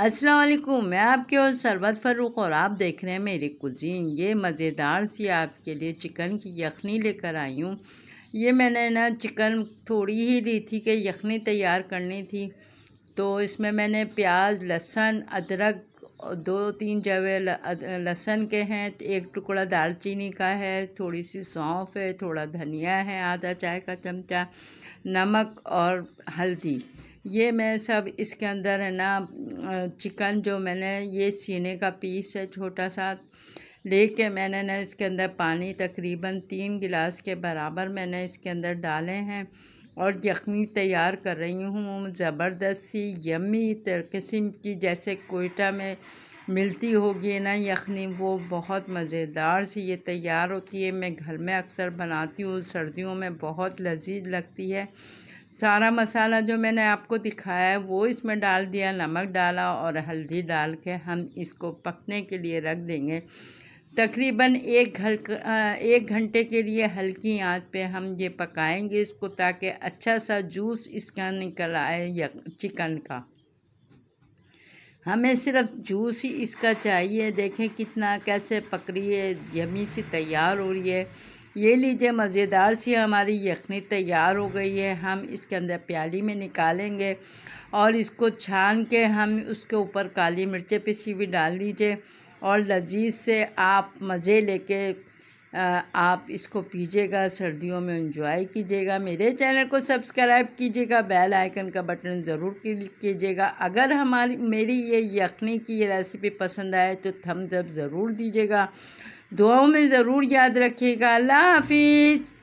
अस्सलाम वालेकुम मैं आपके और सरबत फ़रूक और आप देख रहे हैं मेरी कुजीन ये मज़ेदार सी आपके लिए चिकन की यखनी लेकर आई हूँ ये मैंने ना चिकन थोड़ी ही ली थी कि यखनी तैयार करनी थी तो इसमें मैंने प्याज लहसुन अदरक दो तीन जवे लहसुन के हैं एक टुकड़ा दालचीनी का है थोड़ी सी सौंफ है थोड़ा धनिया है आधा चाय का चमचा नमक और हल्दी ये मैं सब इसके अंदर है ना चिकन जो मैंने ये सीने का पीस है छोटा सा लेके मैंने ना इसके अंदर पानी तकरीबन तीन गिलास के बराबर मैंने इसके अंदर डाले हैं और यखनी तैयार कर रही हूँ ज़बरदस्ती यमी किस्म की जैसे कोयटा में मिलती होगी ना यखनी वो बहुत मज़ेदार सी ये तैयार होती है मैं घर में अक्सर बनाती हूँ सर्दियों में बहुत लजीज लगती है सारा मसाला जो मैंने आपको दिखाया है वो इसमें डाल दिया नमक डाला और हल्दी डाल के हम इसको पकने के लिए रख देंगे तकरीबन एक घल एक घंटे के लिए हल्की आंच पे हम ये पकाएंगे इसको ताकि अच्छा सा जूस इसका निकल आए या चिकन का हमें सिर्फ जूस ही इसका चाहिए देखें कितना कैसे पक रही है यमी सी तैयार हो रही है ये लीजिए मज़ेदार सी हमारी यखनी तैयार हो गई है हम इसके अंदर प्याली में निकालेंगे और इसको छान के हम उसके ऊपर काली मिर्चें पिसी हुई डाल दीजिए और लजीज से आप मज़े लेके आप इसको पीजिएगा सर्दियों में इंजॉय कीजिएगा मेरे चैनल को सब्सक्राइब कीजिएगा बेल आइकन का बटन ज़रूर क्लिक कीजिएगा अगर हमारी मेरी ये यखनी की ये रेसिपी पसंद आए तो थम्स अप ज़रूर दीजिएगा दुआओं में ज़रूर याद रखिएगा अल्लाह हाफिज़